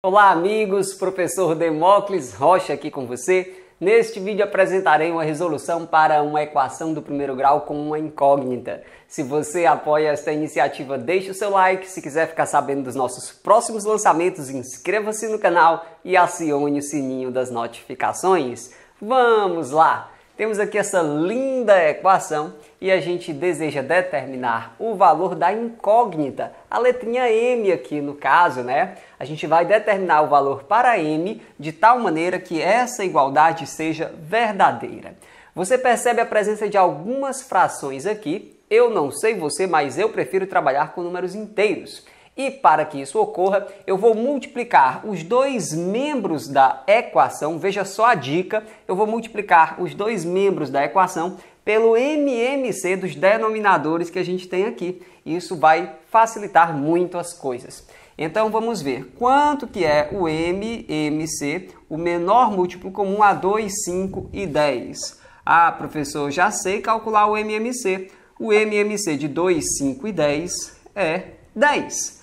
Olá, amigos! Professor Demócles Rocha aqui com você. Neste vídeo apresentarei uma resolução para uma equação do primeiro grau com uma incógnita. Se você apoia esta iniciativa, deixe o seu like. Se quiser ficar sabendo dos nossos próximos lançamentos, inscreva-se no canal e acione o sininho das notificações. Vamos lá! Temos aqui essa linda equação e a gente deseja determinar o valor da incógnita, a letrinha m aqui no caso, né? A gente vai determinar o valor para m de tal maneira que essa igualdade seja verdadeira. Você percebe a presença de algumas frações aqui. Eu não sei você, mas eu prefiro trabalhar com números inteiros. E para que isso ocorra, eu vou multiplicar os dois membros da equação, veja só a dica, eu vou multiplicar os dois membros da equação pelo MMC dos denominadores que a gente tem aqui. Isso vai facilitar muito as coisas. Então vamos ver quanto que é o MMC, o menor múltiplo comum a 2, 5 e 10. Ah, professor, já sei calcular o MMC. O MMC de 2, 5 e 10 é 10.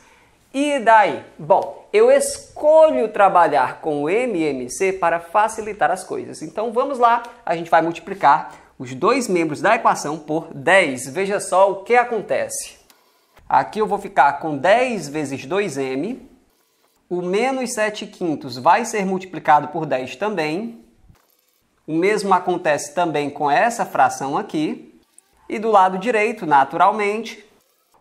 E daí? Bom, eu escolho trabalhar com o MMC para facilitar as coisas. Então vamos lá, a gente vai multiplicar os dois membros da equação por 10. Veja só o que acontece. Aqui eu vou ficar com 10 vezes 2m. O menos 7 quintos vai ser multiplicado por 10 também. O mesmo acontece também com essa fração aqui. E do lado direito, naturalmente,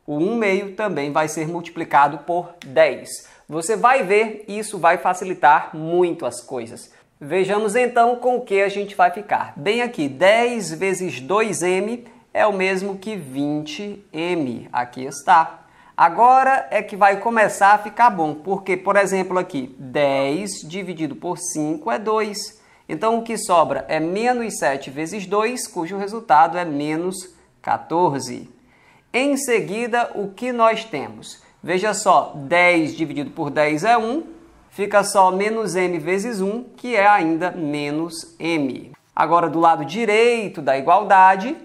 o 1 meio também vai ser multiplicado por 10. Você vai ver, isso vai facilitar muito as coisas. Vejamos então com o que a gente vai ficar. Bem aqui, 10 vezes 2m é o mesmo que 20m. Aqui está. Agora é que vai começar a ficar bom, porque, por exemplo, aqui, 10 dividido por 5 é 2. Então, o que sobra é menos 7 vezes 2, cujo resultado é menos 14. Em seguida, o que nós temos? Veja só, 10 dividido por 10 é 1, fica só menos m vezes 1, que é ainda menos m. Agora, do lado direito da igualdade,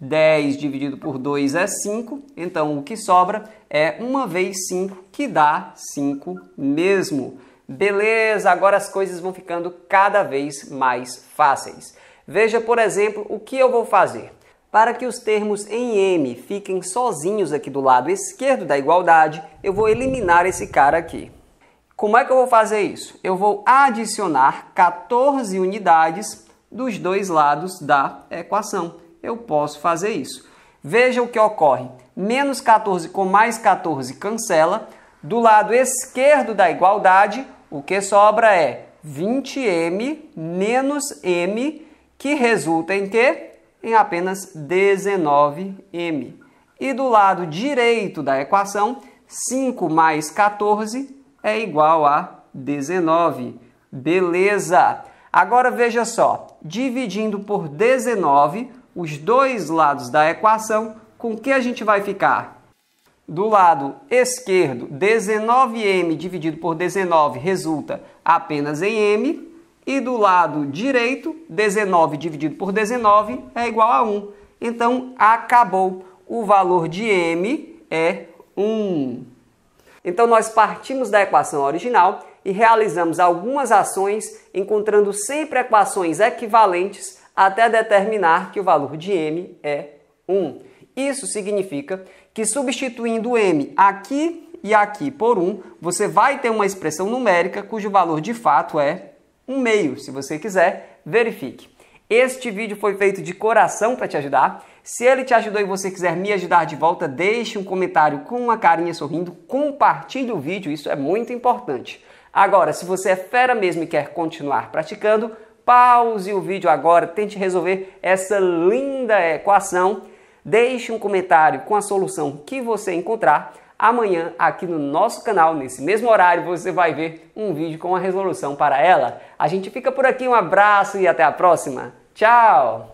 10 dividido por 2 é 5, então o que sobra é 1 vez 5, que dá 5 mesmo. Beleza, agora as coisas vão ficando cada vez mais fáceis. Veja, por exemplo, o que eu vou fazer. Para que os termos em M fiquem sozinhos aqui do lado esquerdo da igualdade, eu vou eliminar esse cara aqui. Como é que eu vou fazer isso? Eu vou adicionar 14 unidades dos dois lados da equação. Eu posso fazer isso. Veja o que ocorre. Menos 14 com mais 14 cancela. Do lado esquerdo da igualdade, o que sobra é 20m menos m, que resulta em quê? em apenas 19m. E do lado direito da equação, 5 mais 14 é igual a 19. Beleza! Agora veja só, dividindo por 19 os dois lados da equação, com que a gente vai ficar? Do lado esquerdo, 19m dividido por 19 resulta apenas em m, e do lado direito, 19 dividido por 19 é igual a 1. Então, acabou. O valor de m é 1. Então, nós partimos da equação original e realizamos algumas ações, encontrando sempre equações equivalentes até determinar que o valor de m é 1. Isso significa que substituindo m aqui e aqui por 1, você vai ter uma expressão numérica cujo valor de fato é um meio, se você quiser, verifique. Este vídeo foi feito de coração para te ajudar. Se ele te ajudou e você quiser me ajudar de volta, deixe um comentário com uma carinha sorrindo, compartilhe o vídeo, isso é muito importante. Agora, se você é fera mesmo e quer continuar praticando, pause o vídeo agora, tente resolver essa linda equação. Deixe um comentário com a solução que você encontrar Amanhã, aqui no nosso canal, nesse mesmo horário, você vai ver um vídeo com a resolução para ela. A gente fica por aqui, um abraço e até a próxima. Tchau!